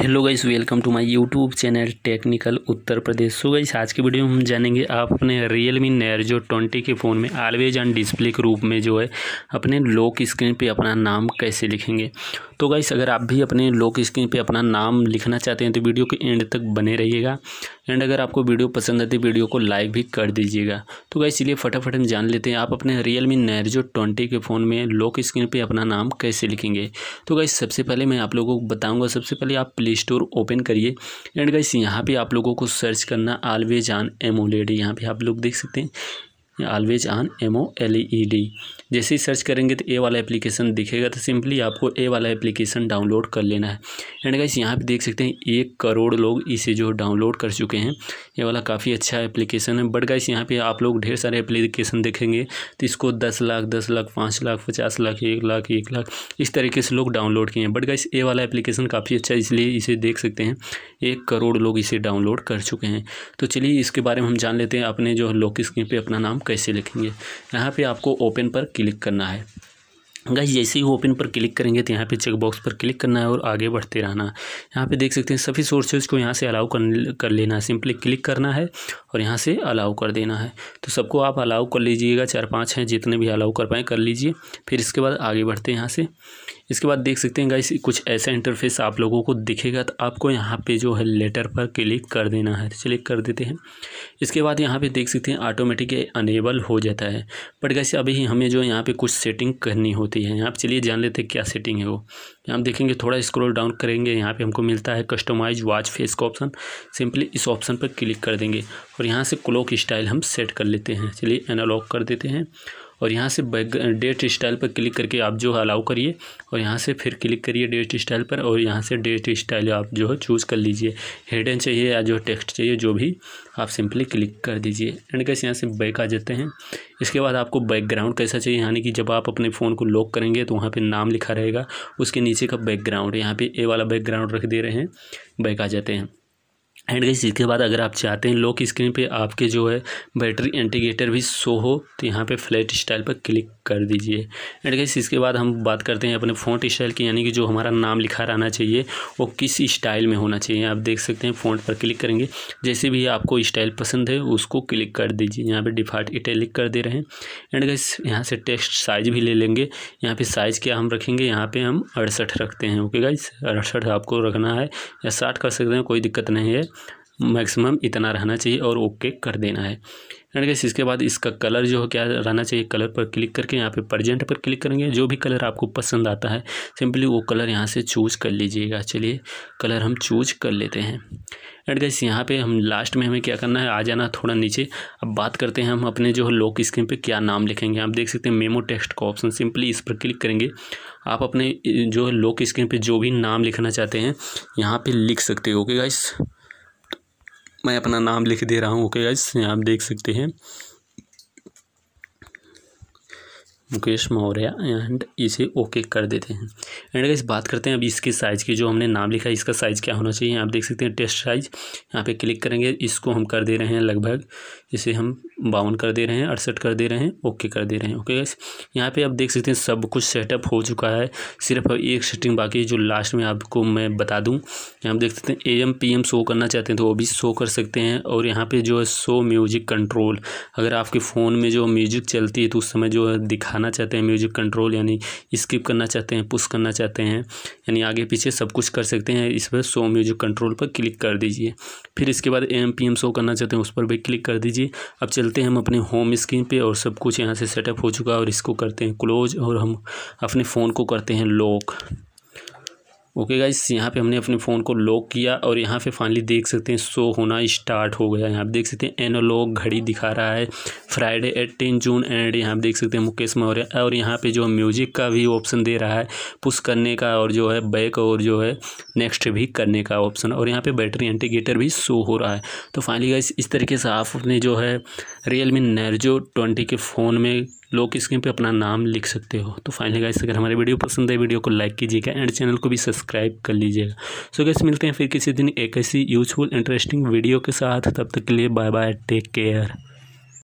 hello guys welcome to my YouTube channel technical Uttar Pradesh so guys आज की video में हम जानेंगे आप अपने रियल मी नैरजो ट्वेंटी के फ़ोन में आलवेज ऑन डिस्प्ले के रूप में जो है अपने लॉक स्क्रीन पे अपना नाम कैसे लिखेंगे तो गाइस अगर आप भी अपने लॉक स्क्रीन पे अपना नाम लिखना चाहते हैं तो वीडियो के एंड तक बने रहिएगा एंड अगर आपको वीडियो पसंद आती है तो वीडियो को लाइक भी कर दीजिएगा तो गाइस इसलिए फटाफट हम जान लेते हैं आप अपने रियल मी नैरजो ट्वेंटी के फ़ोन में लॉक स्क्रीन पर अपना नाम कैसे लिखेंगे तो गाइस सबसे पहले मैं आप लोगों को बताऊँगा सबसे पहले आप प्ले स्टोर ओपन करिए एंड गाइस यहाँ पे आप लोगों को सर्च करना आलवेज ऑन एमोलेड यहाँ पे आप लोग देख सकते हैं always on M O L E D जैसे ही सर्च करेंगे तो ए वाला एप्लीकेशन दिखेगा तो सिंपली आपको ए वाला एप्लीकेशन डाउनलोड कर लेना है एंड गाइस यहाँ पे देख सकते हैं एक करोड़ लोग इसे जो डाउनलोड कर चुके हैं ये वाला काफ़ी अच्छा एप्लीकेशन है बट गाइस यहाँ पे आप लोग ढेर सारे एप्लीकेशन देखेंगे तो इसको दस लाख दस लाख पाँच लाख पचास लाख एक लाख एक लाख इस तरीके से लोग डाउनलोड किए हैं बट गाइस ए वाला एप्लीकेशन काफ़ी अच्छा इसलिए इसे देख सकते हैं एक करोड़ लोग इसे डाउनलोड कर चुके हैं तो चलिए इसके बारे में हम जान लेते हैं अपने जो लोक स्क्रीन पर अपना नाम कैसे लिखेंगे यहाँ पे आपको ओपन पर क्लिक करना है गाइस जैसे ही ओपन पर क्लिक करेंगे तो यहाँ पे चेक बॉक्स पर क्लिक करना है और आगे बढ़ते रहना है यहाँ पे देख सकते हैं सभी सोर्सेज को यहाँ से अलाउ कर कर लेना है सिंपली क्लिक करना है और यहाँ से अलाउ कर देना है तो सबको आप अलाउ कर लीजिएगा चार पाँच हैं जितने भी अलाउ कर पाएँ कर लीजिए फिर इसके बाद आगे बढ़ते हैं यहाँ से इसके बाद देख सकते हैं गाइस कुछ ऐसा इंटरफेस आप लोगों को दिखेगा तो आपको यहाँ पे जो है लेटर पर क्लिक कर देना है क्लिक तो कर देते हैं इसके बाद यहाँ पे देख सकते हैं ऑटोमेटिक अनेबल हो जाता है बट गाइस अभी हमें जो यहाँ पे कुछ सेटिंग करनी होती है यहाँ पर चलिए जान लेते हैं क्या सेटिंग है वो यहाँ देखेंगे थोड़ा स्क्रोल डाउन करेंगे यहाँ पर हमको मिलता है कस्टमाइज वॉच फेस का ऑप्शन सिंपली इस ऑप्शन पर क्लिक कर देंगे और यहाँ से क्लॉक स्टाइल हम सेट कर लेते हैं चलिए एनालॉग कर देते हैं और यहाँ से बैक डेट स्टाइल पर क्लिक करके आप जो अलाउ करिए और यहाँ से फिर क्लिक करिए डेट स्टाइल पर और यहाँ से डेट स्टाइल आप जो है चूज़ कर लीजिए हेडन चाहिए या जो टेक्स्ट चाहिए जो भी आप सिंपली क्लिक कर दीजिए एंड कैसे यहाँ से बैक आ जाते हैं इसके बाद आपको बैकग्राउंड कैसा चाहिए यानी कि जब आप अपने फ़ोन को लॉक करेंगे तो वहाँ पर नाम लिखा रहेगा उसके नीचे का बैकग्राउंड यहाँ पर ए वाला बैकग्राउंड रख दे रहे हैं बैक आ जाते हैं एंड गई इसके बाद अगर आप चाहते हैं लॉक स्क्रीन पे आपके जो है बैटरी इंटीग्रेटर भी शो हो तो यहाँ पे फ्लैट स्टाइल पर क्लिक कर दीजिए एंड गई इसके बाद हम बात करते हैं अपने फ़ॉन्ट स्टाइल की यानी कि जो हमारा नाम लिखा रहना चाहिए वो किस स्टाइल में होना चाहिए आप देख सकते हैं फ़ॉन्ट पर क्लिक करेंगे जैसे भी आपको स्टाइल पसंद है उसको क्लिक कर दीजिए यहाँ पर डिफ़ॉल्ट इटैलिक कर दे रहे हैं एंड गई यहाँ से टेक्स्ट साइज भी ले लेंगे यहाँ पर साइज़ क्या हम रखेंगे यहाँ पर हम अड़सठ रखते हैं ओके गाइस अड़सठ आपको रखना है या साठ कर सकते हैं कोई दिक्कत नहीं है मैक्सिमम इतना रहना चाहिए और ओके कर देना है एंड गैस इसके बाद इसका कलर जो है क्या रहना चाहिए कलर पर क्लिक करके यहाँ पे प्रजेंट पर क्लिक करेंगे जो भी कलर आपको पसंद आता है सिंपली वो कलर यहाँ से चूज कर लीजिएगा चलिए कलर हम चूज कर लेते हैं एंड गैस यहाँ पे हम लास्ट में हमें क्या करना है आ जाना थोड़ा नीचे अब बात करते हैं हम अपने जो है लॉक स्क्रीन पर क्या नाम लिखेंगे आप देख सकते हैं मेमो टेक्स्ट का ऑप्शन सिंपली इस पर क्लिक करेंगे आप अपने जो है लॉक स्क्रीन पर जो भी नाम लिखना चाहते हैं यहाँ पर लिख सकते हो ओके गाइस मैं अपना नाम लिख दे रहा हूँ ओके गाइस आप देख सकते हैं मुकेश मौर्य एंड इसे ओके कर देते हैं एंड इस बात करते हैं अब इसके साइज़ की जो हमने नाम लिखा है इसका साइज़ क्या होना चाहिए आप देख सकते हैं टेस्ट साइज़ यहाँ पे क्लिक करेंगे इसको हम कर दे रहे हैं लगभग इसे हम बावन कर दे रहे हैं अड़सठ कर दे रहे हैं ओके कर दे रहे हैं ओके गैस यहाँ पर आप देख सकते हैं सब कुछ सेटअप हो चुका है सिर्फ एक सेटिंग बाकी है जो लास्ट में आपको मैं बता दूँ यहाँ आप देख सकते हैं A M P M show करना चाहते हैं तो वो भी शो कर सकते हैं और यहाँ पर जो है शो म्यूज़िक कंट्रोल अगर आपके फ़ोन में जो म्यूज़िक चलती है तो उस समय जो है दिखा दिखाना चाहते हैं म्यूजिक कंट्रोल यानी स्किप करना चाहते हैं पुश करना चाहते हैं यानी आगे पीछे सब कुछ कर सकते हैं इस पर शो म्यूजिक कंट्रोल पर क्लिक कर दीजिए फिर इसके बाद एम पी एम शो करना चाहते हैं उस पर भी क्लिक कर दीजिए अब चलते हैं हम अपने होम स्क्रीन पर और सब कुछ यहाँ से सेटअप हो चुका है और इसको करते हैं क्लोज और हम अपने फ़ोन को करते हैं लॉक ओके गाइस यहाँ पे हमने अपने फ़ोन को लॉक किया और यहाँ पे फाइनली देख सकते हैं शो होना स्टार्ट हो गया यहाँ पर देख सकते हैं एनोलॉग घड़ी दिखा रहा है फ्राइडे एटीन जून एंड यहाँ आप देख सकते हैं मुकेश मौर्य और यहाँ पे जो म्यूज़िक का भी ऑप्शन दे रहा है पुश करने का और जो है बैक और जो है नेक्स्ट भी करने का ऑप्शन और यहाँ पर बैटरी एंटीगेटर भी शो हो रहा है तो फाइनली गाइस इस तरीके से आप अपने जो है रियल मी नर्जो ट्वेंटी के फ़ोन में लोग स्क्रीन पे अपना नाम लिख सकते हो तो फाइनली गाइस अगर हमारे वीडियो पसंद है वीडियो को लाइक कीजिएगा एंड चैनल को भी सब्सक्राइब कर लीजिएगा सो गैस मिलते हैं फिर किसी दिन एक ऐसी यूजफुल इंटरेस्टिंग वीडियो के साथ तब तक के लिए बाय बाय टेक केयर